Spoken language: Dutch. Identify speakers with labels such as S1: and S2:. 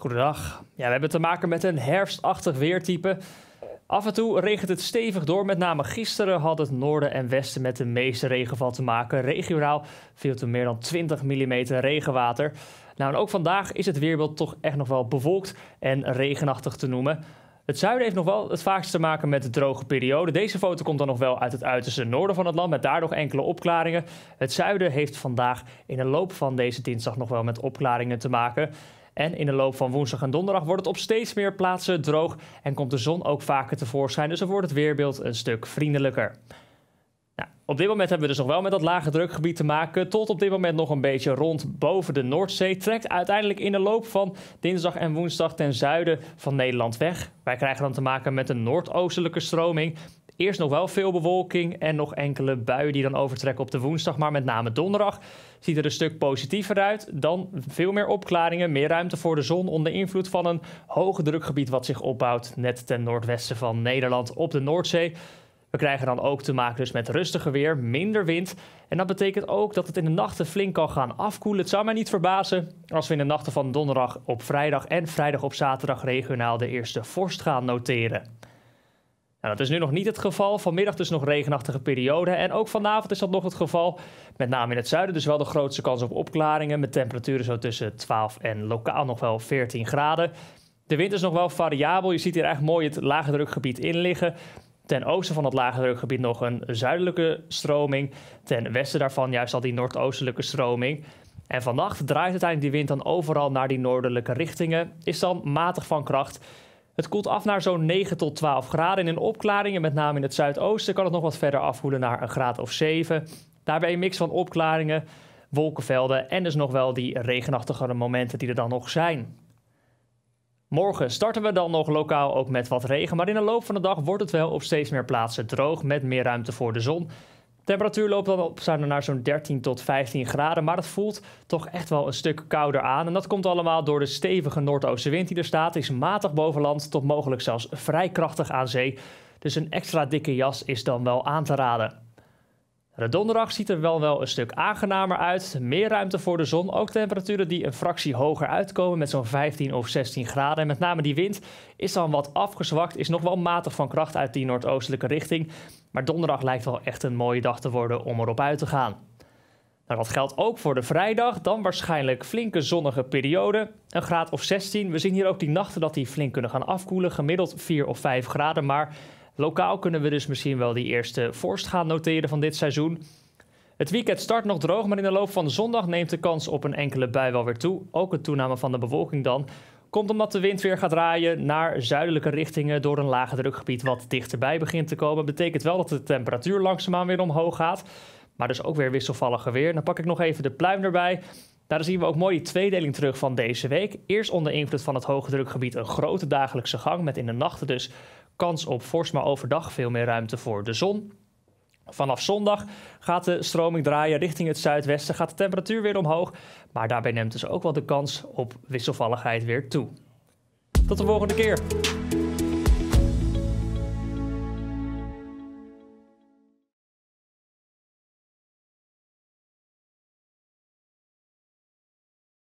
S1: Goedendag. Ja, we hebben te maken met een herfstachtig weertype. Af en toe regent het stevig door. Met name gisteren had het noorden en westen met de meeste regenval te maken. Regionaal viel er meer dan 20 mm regenwater. Nou, en ook vandaag is het weerbeeld toch echt nog wel bewolkt en regenachtig te noemen. Het zuiden heeft nog wel het vaakst te maken met de droge periode. Deze foto komt dan nog wel uit het uiterste noorden van het land, met daar nog enkele opklaringen. Het zuiden heeft vandaag in de loop van deze dinsdag nog wel met opklaringen te maken. En in de loop van woensdag en donderdag wordt het op steeds meer plaatsen droog en komt de zon ook vaker tevoorschijn. Dus dan wordt het weerbeeld een stuk vriendelijker. Op dit moment hebben we dus nog wel met dat lage drukgebied te maken. Tot op dit moment nog een beetje rond boven de Noordzee. Trekt uiteindelijk in de loop van dinsdag en woensdag ten zuiden van Nederland weg. Wij krijgen dan te maken met een noordoostelijke stroming. Eerst nog wel veel bewolking en nog enkele buien die dan overtrekken op de woensdag. Maar met name donderdag ziet er een stuk positiever uit. Dan veel meer opklaringen, meer ruimte voor de zon onder invloed van een hoge drukgebied wat zich opbouwt net ten noordwesten van Nederland op de Noordzee. We krijgen dan ook te maken dus met rustiger weer, minder wind. En dat betekent ook dat het in de nachten flink kan gaan afkoelen. Het zou mij niet verbazen als we in de nachten van donderdag op vrijdag en vrijdag op zaterdag regionaal de eerste vorst gaan noteren. Nou, dat is nu nog niet het geval. Vanmiddag dus nog regenachtige periode. En ook vanavond is dat nog het geval. Met name in het zuiden dus wel de grootste kans op opklaringen. Met temperaturen zo tussen 12 en lokaal nog wel 14 graden. De wind is nog wel variabel. Je ziet hier echt mooi het lage drukgebied in liggen. Ten oosten van het lage drukgebied nog een zuidelijke stroming. Ten westen daarvan juist al die noordoostelijke stroming. En vannacht draait uiteindelijk die wind dan overal naar die noordelijke richtingen. Is dan matig van kracht. Het koelt af naar zo'n 9 tot 12 graden. En in opklaringen, met name in het zuidoosten, kan het nog wat verder afkoelen naar een graad of 7. Daarbij een mix van opklaringen, wolkenvelden en dus nog wel die regenachtigere momenten die er dan nog zijn. Morgen starten we dan nog lokaal ook met wat regen, maar in de loop van de dag wordt het wel op steeds meer plaatsen droog met meer ruimte voor de zon. Temperatuur loopt dan op naar zo'n 13 tot 15 graden, maar het voelt toch echt wel een stuk kouder aan. En dat komt allemaal door de stevige noordoostenwind die er staat. Is matig boven land tot mogelijk zelfs vrij krachtig aan zee. Dus een extra dikke jas is dan wel aan te raden. Donderdag ziet er wel wel een stuk aangenamer uit. Meer ruimte voor de zon. Ook temperaturen die een fractie hoger uitkomen met zo'n 15 of 16 graden. En met name die wind is dan wat afgezwakt. Is nog wel matig van kracht uit die noordoostelijke richting. Maar donderdag lijkt wel echt een mooie dag te worden om erop uit te gaan. Nou, dat geldt ook voor de vrijdag. Dan waarschijnlijk flinke zonnige periode. Een graad of 16. We zien hier ook die nachten dat die flink kunnen gaan afkoelen. Gemiddeld 4 of 5 graden. Maar Lokaal kunnen we dus misschien wel die eerste vorst gaan noteren van dit seizoen. Het weekend start nog droog, maar in de loop van de zondag neemt de kans op een enkele bui wel weer toe. Ook een toename van de bewolking dan. Komt omdat de wind weer gaat draaien naar zuidelijke richtingen door een lage drukgebied wat dichterbij begint te komen. Betekent wel dat de temperatuur langzaamaan weer omhoog gaat. Maar dus ook weer wisselvalliger weer. Dan pak ik nog even de pluim erbij. Daar zien we ook mooi die tweedeling terug van deze week. Eerst onder invloed van het hoge drukgebied een grote dagelijkse gang met in de nachten dus kans op fors, maar overdag veel meer ruimte voor de zon. Vanaf zondag gaat de stroming draaien richting het zuidwesten, gaat de temperatuur weer omhoog, maar daarbij neemt dus ook wel de kans op wisselvalligheid weer toe. Tot de volgende keer!